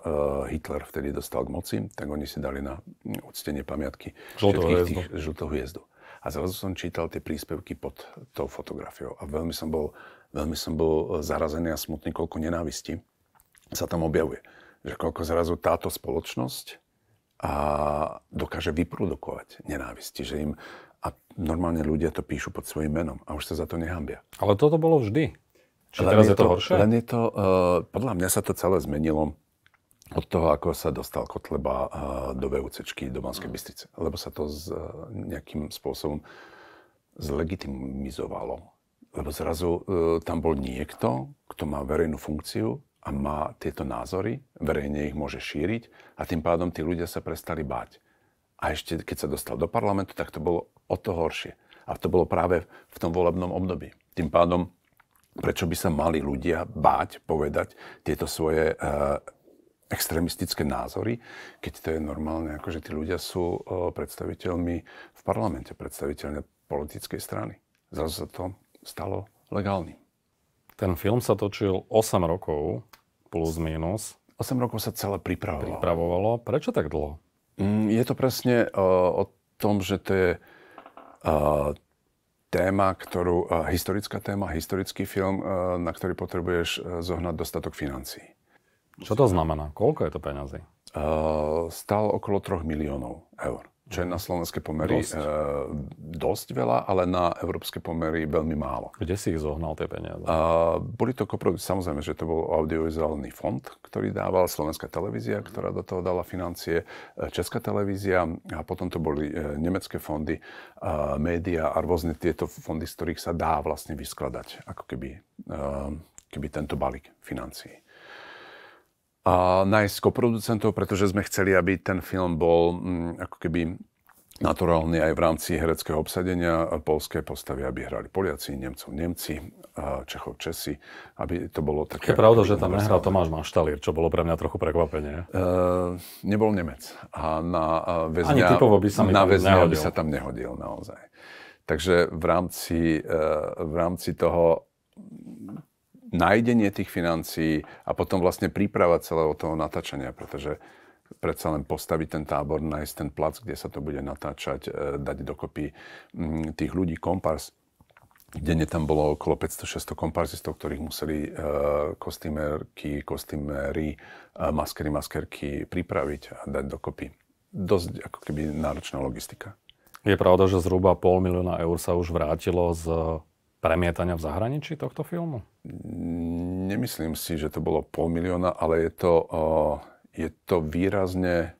Hitler vtedy dostal k moci, tak oni si dali na uctenie pamiatky žltú hviezdu. hviezdu. A zrazu som čítal tie príspevky pod tou fotografiou a veľmi som bol, veľmi som bol e, zarazený a smutný, koľko nenávisti sa tam objavuje. Že koľko zrazu táto spoločnosť a dokáže vyprodukovať nenávisti, že im a normálne ľudia to píšu pod svojím menom a už sa za to nehambia. Ale toto bolo vždy. Čiže teraz je to, to horšie? Len je to, uh, podľa mňa sa to celé zmenilo od toho, ako sa dostal Kotleba uh, do VUCčky, do Banskej mm. Bystrice. Lebo sa to z, uh, nejakým spôsobom zlegitimizovalo. Lebo zrazu uh, tam bol niekto, kto má verejnú funkciu a má tieto názory, verejne ich môže šíriť a tým pádom tí ľudia sa prestali báť. A ešte keď sa dostal do parlamentu, tak to bolo o to horšie. A to bolo práve v tom volebnom období. Tým pádom prečo by sa mali ľudia báť povedať tieto svoje eh, extrémistické názory, keď to je normálne, že akože tí ľudia sú eh, predstaviteľmi v parlamente, predstaviteľmi politickej strany. Zrazu sa to stalo legálnym. Ten film sa točil 8 rokov, plus minus. 8 rokov sa celé pripravovalo. Pripravovalo. Prečo tak dlho? Mm, je to presne uh, o tom, že to je uh, téma, ktorú, e, historická téma, historický film, e, na ktorý potrebuješ e, zohnať dostatok financí. Čo to znamená? Koľko je to peňazí? Uh, stál okolo 3 miliónov eur čo je na slovenské pomery dosť. E, dosť veľa, ale na európske pomery veľmi málo. Kde si ich zohnal tie peniaze? E, boli to koprodukcie, samozrejme, že to bol audiovizuálny fond, ktorý dávala Slovenská televízia, mhm. ktorá do toho dala financie, eh, Česká televízia a potom to boli e, nemecké fondy, e, média a rôzne tieto fondy, z ktorých sa dá vlastne vyskladať ako keby, e, keby tento balík financií a nájsť koproducentov, pretože sme chceli, aby ten film bol mm, ako keby naturálny aj v rámci hereckého obsadenia polské postavy, aby hrali Poliaci, Nemcov, Nemci, Čechov, Česi, aby to bolo také... Je pravda, že tam nehral Tomáš Maštalír, čo bolo pre mňa trochu prekvapenie. Uh, nebol Nemec a na e, väzňa, Ani by sa, mi na väzňa by sa tam nehodil naozaj. Takže v rámci, uh, v rámci toho nájdenie tých financií a potom vlastne príprava celého toho natáčania, pretože predsa len postaviť ten tábor, nájsť ten plac, kde sa to bude natáčať, e, dať dokopy mm, tých ľudí, kompars. Denne tam bolo okolo 500-600 komparzistov, ktorých museli e, kostýmerky, kostýmery, e, maskery, maskerky pripraviť a dať dokopy. Dosť ako keby náročná logistika. Je pravda, že zhruba pol milióna eur sa už vrátilo z premietania v zahraničí tohto filmu? Nemyslím si, že to bolo pol milióna, ale je to, uh, je to výrazne,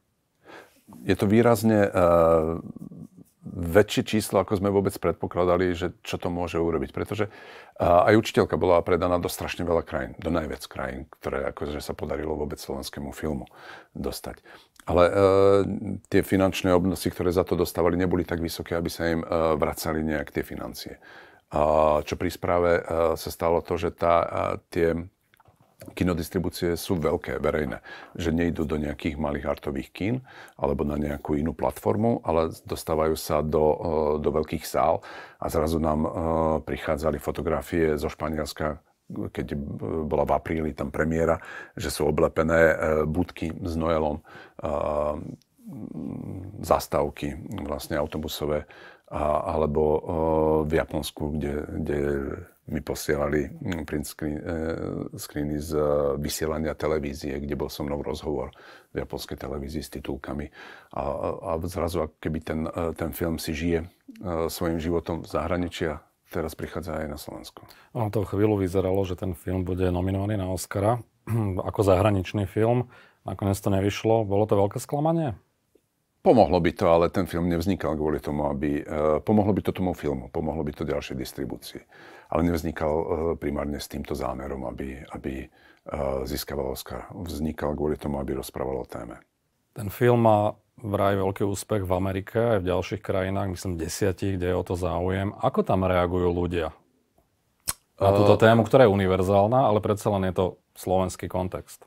je to výrazne uh, väčšie číslo, ako sme vôbec predpokladali, že čo to môže urobiť. Pretože uh, aj učiteľka bola predaná do strašne veľa krajín, do najviac krajín, ktoré akože sa podarilo vôbec slovenskému filmu dostať. Ale e, tie finančné obnosy, ktoré za to dostávali, neboli tak vysoké, aby sa im e, vracali nejak tie financie čo pri správe e, sa stalo to, že tá, e, tie kinodistribúcie sú veľké, verejné. Že nejdú do nejakých malých artových kín alebo na nejakú inú platformu, ale dostávajú sa do, e, do veľkých sál a zrazu nám prichádzali fotografie zo Španielska, keď bola v apríli tam premiéra, že sú oblepené budky s Noelom, zastávky vlastne autobusové, a, alebo o, v Japonsku, kde, kde mi posielali mm, print screen, e, screeny z e, vysielania televízie, kde bol so mnou rozhovor v japonskej televízii s titulkami. A, a zrazu, keby ten, e, ten film si žije e, svojim životom v zahraničia, teraz prichádza aj na Slovensku. Ono to chvíľu vyzeralo, že ten film bude nominovaný na Oscara ako zahraničný film. Nakoniec to nevyšlo. Bolo to veľké sklamanie? Pomohlo by to, ale ten film nevznikal kvôli tomu, aby... E, pomohlo by to tomu filmu, pomohlo by to ďalšej distribúcii. Ale nevznikal e, primárne s týmto zámerom, aby, aby e, získaval Oscar. Vznikal kvôli tomu, aby rozprával o téme. Ten film má vraj veľký úspech v Amerike aj v ďalších krajinách, myslím desiatich, kde je o to záujem. Ako tam reagujú ľudia na túto tému, ktorá je univerzálna, ale predsa len je to slovenský kontext?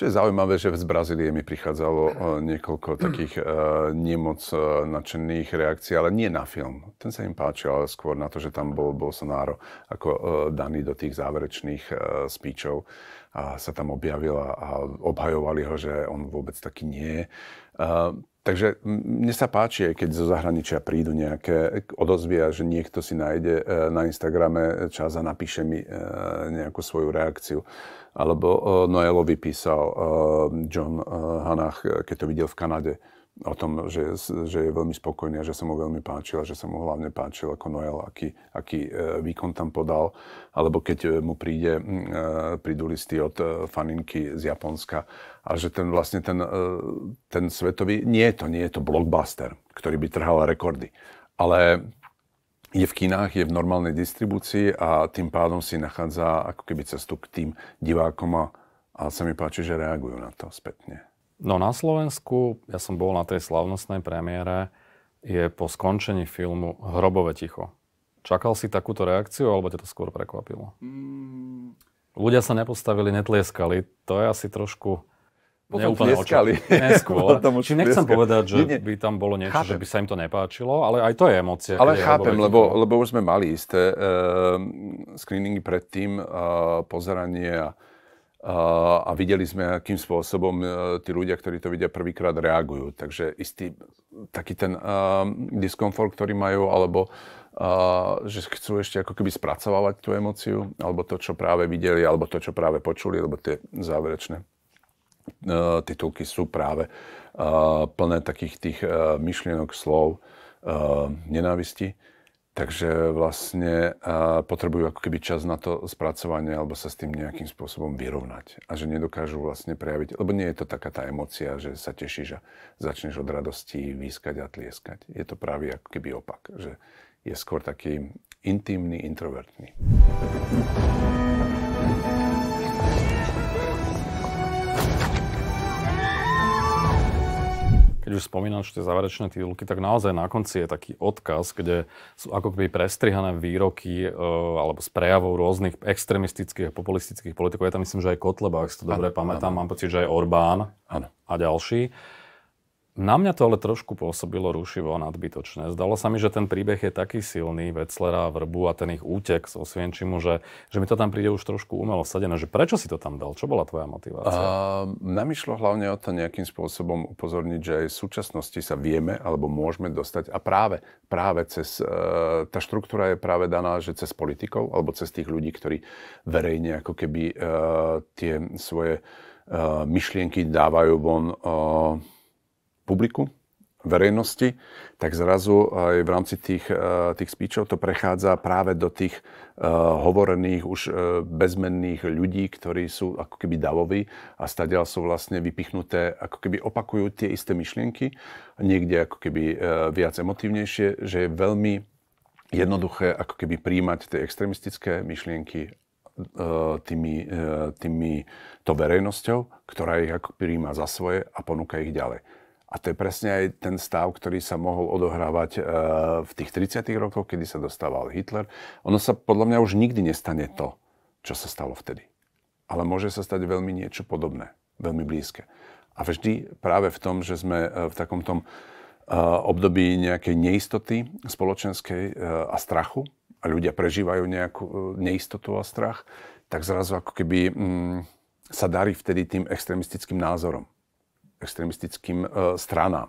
Čo je zaujímavé, že z Brazílie mi prichádzalo eh, niekoľko mm. takých uh, nemoc uh, nadšených reakcií, ale nie na film. Ten sa im páčil, ale skôr na to, že tam bol Bolsonaro ako uh, daný do tých záverečných uh, spíčov a sa tam objavil a obhajovali ho, že on vôbec taký nie je. Takže mne sa páči, keď zo zahraničia prídu nejaké odozvia, že niekto si nájde e, na Instagrame čas a napíše mi e, nejakú svoju reakciu. Alebo e, vypísal písal John Hanach, keď to videl v Kanade o tom, že, že je veľmi spokojný a že sa mu veľmi a že sa mu hlavne páčil ako Noel, aký, aký e, výkon tam podal. Alebo keď e, mu príde, e, prídu listy od faninky z Japonska a že ten vlastne ten, ten svetový, nie je to, nie je to blockbuster, ktorý by trhal rekordy, ale je v kinách, je v normálnej distribúcii a tým pádom si nachádza ako keby cestu k tým divákom a, a sa mi páči, že reagujú na to spätne. No na Slovensku, ja som bol na tej slavnostnej premiére, je po skončení filmu Hrobové ticho. Čakal si takúto reakciu, alebo ťa to skôr prekvapilo? Mm. Ľudia sa nepostavili, netlieskali. To je asi trošku neúplne očakávali. Či nechcem povedať, že nie, nie. by tam bolo niečo, chápem. že by sa im to nepáčilo, ale aj to je emócia. Ale chápem, lebo, lebo už sme mali isté uh, screeningy predtým, uh, pozeranie a uh, a videli sme, akým spôsobom e, tí ľudia, ktorí to vidia prvýkrát, reagujú. Takže istý taký ten uh, diskomfort, ktorý majú, alebo uh, že chcú ešte ako keby spracovávať tú emociu, alebo to, čo práve videli, alebo to, čo práve počuli, lebo tie záverečné uh, titulky sú práve plné takých tých myšlienok, slov, nenávisti Takže vlastne potrebujú ako keby čas na to spracovanie alebo sa s tým nejakým spôsobom vyrovnať. A že nedokážu vlastne prejaviť, lebo nie je to taká tá emocia, že sa tešíš a začneš od radosti výskať a tlieskať. Je to práve ako keby opak, že je skôr taký intimný, introvertný. keď už spomínam, tie záverečné titulky, tak naozaj na konci je taký odkaz, kde sú ako keby prestrihané výroky e, alebo s prejavou rôznych extremistických a populistických politikov. Ja tam myslím, že aj Kotleba, ak si to dobre ano, pamätám, ano. mám pocit, že aj Orbán ano. a ďalší. Na mňa to ale trošku pôsobilo rušivo a nadbytočné. Zdalo sa mi, že ten príbeh je taký silný, Veclera, Vrbu a ten ich útek z Osvienčimu, že, že mi to tam príde už trošku umelo sadené. Že prečo si to tam dal? Čo bola tvoja motivácia? Uh, nám išlo hlavne o to nejakým spôsobom upozorniť, že aj v súčasnosti sa vieme alebo môžeme dostať a práve, práve cez, uh, tá štruktúra je práve daná, že cez politikov alebo cez tých ľudí, ktorí verejne ako keby uh, tie svoje uh, myšlienky dávajú von uh, publiku, verejnosti, tak zrazu aj v rámci tých, e, tých spíčov to prechádza práve do tých e, hovorených už e, bezmenných ľudí, ktorí sú ako keby davoví a stadiaľ sú vlastne vypichnuté, ako keby opakujú tie isté myšlienky, niekde ako keby viac emotívnejšie, že je veľmi jednoduché ako keby príjmať tie extremistické myšlienky tými, tými, to verejnosťou, ktorá ich ako príjma za svoje a ponúka ich ďalej. A to je presne aj ten stav, ktorý sa mohol odohrávať e, v tých 30. rokoch, kedy sa dostával Hitler. Ono sa podľa mňa už nikdy nestane to, čo sa stalo vtedy. Ale môže sa stať veľmi niečo podobné, veľmi blízke. A vždy práve v tom, že sme e, v takom e, období nejakej neistoty spoločenskej a strachu, a ľudia prežívajú nejakú neistotu a strach, tak zrazu ako keby mm, sa darí vtedy tým extrémistickým názorom extremistickým e, stranám.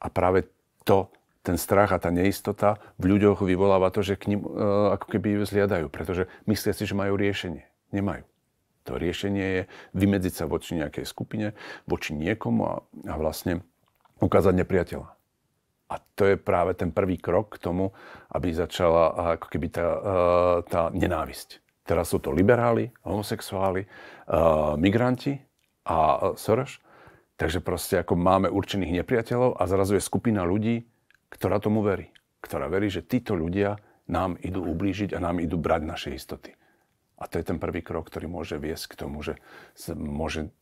A práve to, ten strach a tá neistota v ľuďoch vyvoláva to, že k ním e, ako keby zliadajú, pretože myslia si, že majú riešenie. Nemajú. To riešenie je vymedziť sa voči nejakej skupine, voči niekomu a, a vlastne ukázať nepriateľa. A to je práve ten prvý krok k tomu, aby začala ako keby tá, e, tá nenávisť. Teraz sú to liberáli, homosexuáli, migranti a Soros. Takže proste ako máme určených nepriateľov a zrazu je skupina ľudí, ktorá tomu verí. Ktorá verí, že títo ľudia nám idú ublížiť a nám idú brať naše istoty. A to je ten prvý krok, ktorý môže viesť k tomu, že môže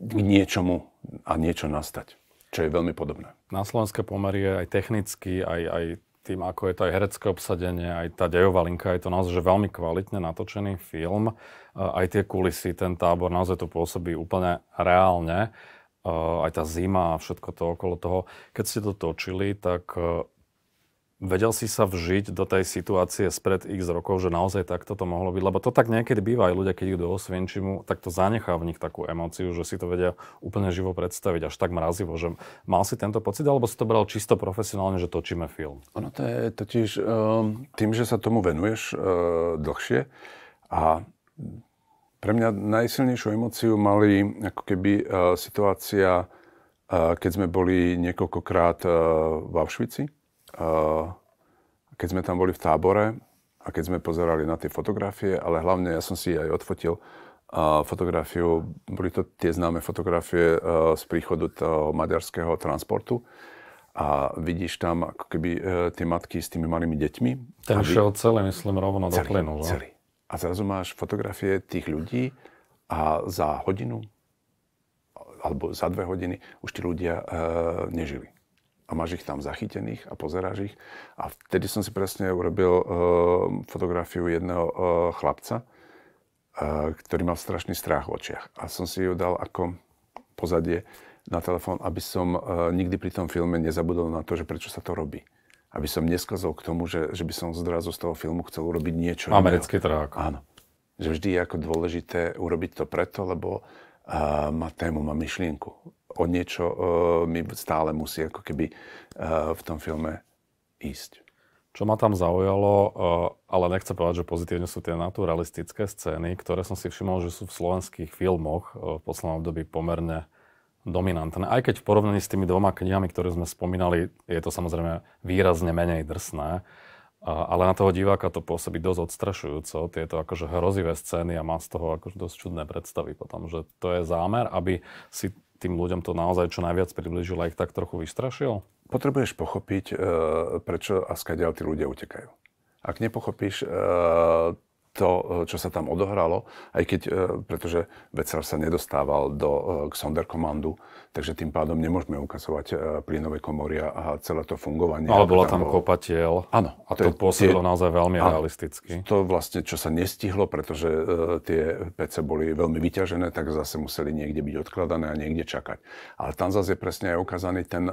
k niečomu a niečo nastať. Čo je veľmi podobné. Na slovenské pomery je aj technicky, aj, aj tým, ako je to aj herecké obsadenie, aj tá dejová linka, je to naozaj že veľmi kvalitne natočený film. Aj tie kulisy, ten tábor, naozaj to pôsobí úplne reálne. Eh, aj tá zima a všetko to okolo toho. Keď ste to točili, tak eh, vedel si sa vžiť do tej situácie spred x rokov, že naozaj takto to mohlo byť? Lebo to tak niekedy býva aj ľudia, keď idú do Osvienčimu, tak to zanechá v nich takú emóciu, že si to vedia úplne živo predstaviť, až tak mrazivo. Že mal si tento pocit, alebo si to bral čisto profesionálne, že točíme film? Ono to je totiž ehm, tým, že sa tomu venuješ eh, dlhšie a pre mňa najsilnejšiu emóciu mali ako keby e, situácia, e, keď sme boli niekoľkokrát e, v Auschwitzi, keď sme tam boli v tábore a keď sme pozerali na tie fotografie, ale hlavne ja som si aj odfotil fotografiu, boli to tie známe fotografie z príchodu toho maďarského transportu a vidíš tam ako keby tie matky s tými malými deťmi. Ten šiel celý, myslím, rovno celý, do plynu. Celý, a zrazu máš fotografie tých ľudí a za hodinu alebo za dve hodiny už tí ľudia e, nežili. A máš ich tam zachytených a pozeráš ich. A vtedy som si presne urobil e, fotografiu jedného e, chlapca, e, ktorý mal strašný strach v očiach. A som si ju dal ako pozadie na telefón, aby som e, nikdy pri tom filme nezabudol na to, že prečo sa to robí aby som neskazol k tomu, že, že by som zrazu z toho filmu chcel urobiť niečo. Americké trák. Áno. Že vždy je ako dôležité urobiť to preto, lebo uh, má tému, má myšlienku. O niečo uh, mi stále musí ako keby uh, v tom filme ísť. Čo ma tam zaujalo, uh, ale nechcem povedať, že pozitívne sú tie naturalistické scény, ktoré som si všimol, že sú v slovenských filmoch uh, v poslednom období pomerne uh, dominantné. Aj keď v porovnaní s tými dvoma knihami, ktoré sme spomínali, je to samozrejme výrazne menej drsné, ale na toho diváka to pôsobí dosť odstrašujúco, tieto akože hrozivé scény a má z toho akože dosť čudné predstavy potom, že to je zámer, aby si tým ľuďom to naozaj čo najviac približil a ich tak trochu vystrašil? Potrebuješ pochopiť, e, prečo a skadiaľ tí ľudia utekajú. Ak nepochopíš e, to, eh, čo sa tam odohralo, aj keď, eh, pretože Becrar sa nedostával do, eh, k Sonderkomandu, takže tým pádom nemôžeme ukazovať plynové komory a celé to fungovanie. Ale bola tam, tam Áno. A to, to pôsobilo naozaj veľmi áno, realisticky. To vlastne, čo sa nestihlo, pretože tie PC boli veľmi vyťažené, tak zase museli niekde byť odkladané a niekde čakať. Ale tam zase je presne aj ukázaný ten,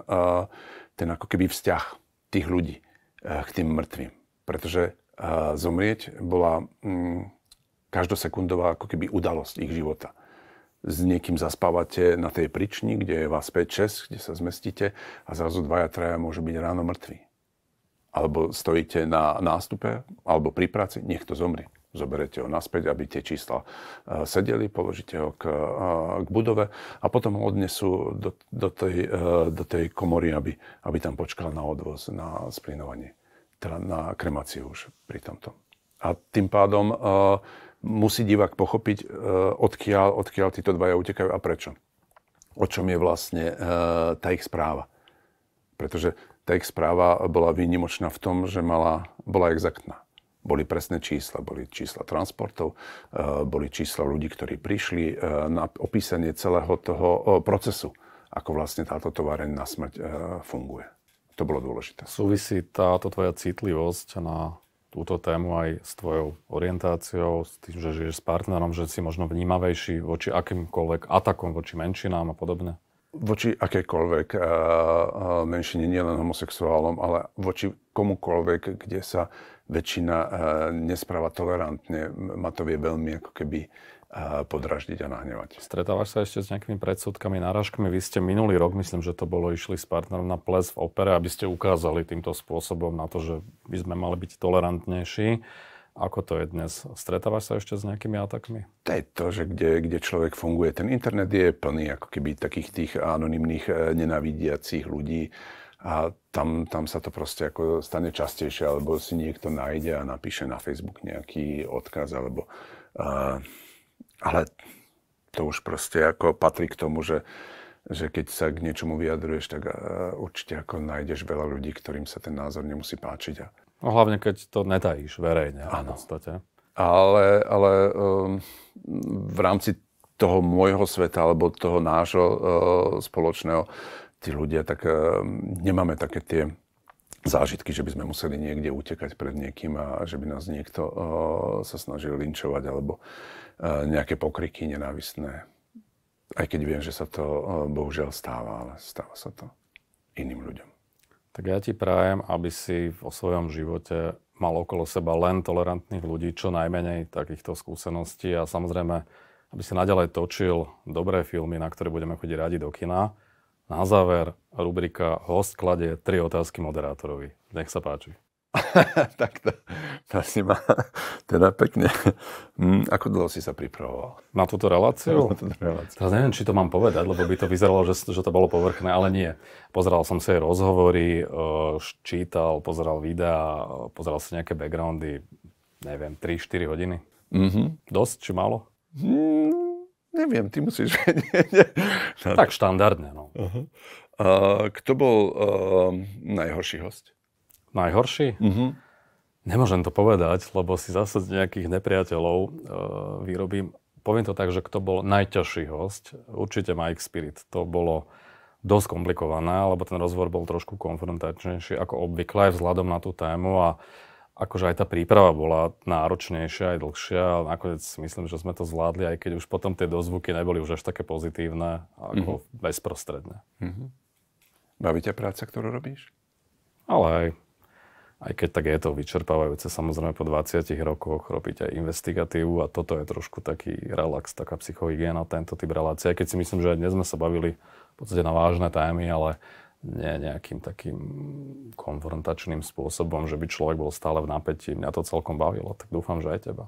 ten ako keby vzťah tých ľudí k tým mŕtvým. Pretože zomrieť bola mm, každosekundová ako keby udalosť ich života. S niekým zaspávate na tej prični, kde je vás 5-6, kde sa zmestíte a zrazu dvaja, traja môžu byť ráno mŕtvi. Alebo stojíte na nástupe, alebo pri práci, niekto zomrie. Zoberete ho naspäť, aby tie čísla e, sedeli, položíte ho k, e, k budove a potom ho odnesú do, do, tej, e, do tej komory, aby, aby tam počkal na odvoz, na splinovanie teda na kremáciu už pri tomto. A tým pádom uh, musí divák pochopiť, uh, odkiaľ, odkiaľ títo dvaja utekajú a prečo. O čom je vlastne uh, tá ich správa. Pretože tá ich správa bola výnimočná v tom, že mala, bola exaktná. Boli presné čísla, boli čísla transportov, uh, boli čísla ľudí, ktorí prišli uh, na opísanie celého toho uh, procesu, ako vlastne táto továreň na smrť uh, funguje to bolo dôležité. Súvisí táto tvoja citlivosť na túto tému aj s tvojou orientáciou, s tým, že žiješ s partnerom, že si možno vnímavejší voči akýmkoľvek atakom, voči menšinám a podobne? Voči akékoľvek eh, eh, menšine, nielen homosexuálom, ale voči komukoľvek, kde sa väčšina eh, nespráva tolerantne. Ma to vie veľmi ako keby eh, podraždiť a nahnevať. Stretávaš sa ešte s nejakými predsudkami, náražkami? Vy ste minulý rok, myslím, že to bolo, išli s partnerom na ples v opere, aby ste ukázali týmto spôsobom na to, že by sme mali byť tolerantnejší. Ako to je dnes? Stretávaš sa ešte s nejakými atakmi? To je to, že kde, kde človek funguje. Ten internet je plný ako keby takých tých anonimných eh, nenavidiacich ľudí, a tam, tam sa to proste ako stane častejšie, alebo si niekto nájde a napíše na Facebook nejaký odkaz, alebo... Uh, ale to už proste ako patrí k tomu, že, že keď sa k niečomu vyjadruješ, tak uh, určite ako nájdeš veľa ľudí, ktorým sa ten názor nemusí páčiť. A... No hlavne, keď to netajíš verejne áno. Ale, ale um, v rámci toho môjho sveta alebo toho nášho uh, spoločného tí ľudia, tak eh, nemáme také tie zážitky, že by sme museli niekde utekať pred niekým a že by nás niekto eh, sa snažil linčovať alebo eh, nejaké pokriky nenávistné. Aj keď viem, že sa to o, bohužiaľ stáva, ale stáva sa to iným ľuďom. Tak ja ti prajem, aby si vo svojom živote mal okolo seba len tolerantných ľudí, čo najmenej takýchto skúseností a samozrejme, aby si naďalej točil dobré filmy, na ktoré budeme chodiť radi do kina na záver rubrika Host kladie tri otázky moderátorovi. Nech sa páči. tak to, si ma, teda pekne. Mm, ako dlho si sa pripravoval? Na túto reláciu? Na túto reláciu. Teraz neviem, či to mám povedať, lebo by to vyzeralo, že, že to bolo povrchné, ale nie. Pozeral som si aj rozhovory, e, čítal, pozeral videá, e, pozeral si nejaké backgroundy, neviem, 3-4 hodiny. Mm-hmm. Dosť či málo? Mm, Neviem, ty musíš vedieť. no, tak štandardne, no. Uh-huh. Uh, kto bol uh, najhorší host? Najhorší? Uh-huh. Nemôžem to povedať, lebo si zase z nejakých nepriateľov uh, vyrobím. Poviem to tak, že kto bol najťažší host, určite Mike Spirit. To bolo dosť komplikované, lebo ten rozhovor bol trošku konfrontačnejší ako obvykle vzhľadom na tú tému a uh, akože aj tá príprava bola náročnejšia, aj dlhšia, ale nakoniec myslím, že sme to zvládli, aj keď už potom tie dozvuky neboli už až také pozitívne, ako mm-hmm. bezprostredne. Mm-hmm. Baví ťa práca, ktorú robíš? Ale aj, aj keď tak je to vyčerpávajúce, samozrejme po 20 rokoch robiť aj investigatívu a toto je trošku taký relax, taká psychohygiena, tento typ relácie. Aj keď si myslím, že aj dnes sme sa bavili v podstate na vážne témy, ale nie nejakým takým konfrontačným spôsobom, že by človek bol stále v napätí. Mňa to celkom bavilo, tak dúfam, že aj teba.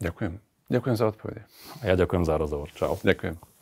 Ďakujem. Ďakujem za odpovede. A ja ďakujem za rozhovor. Čau. Ďakujem.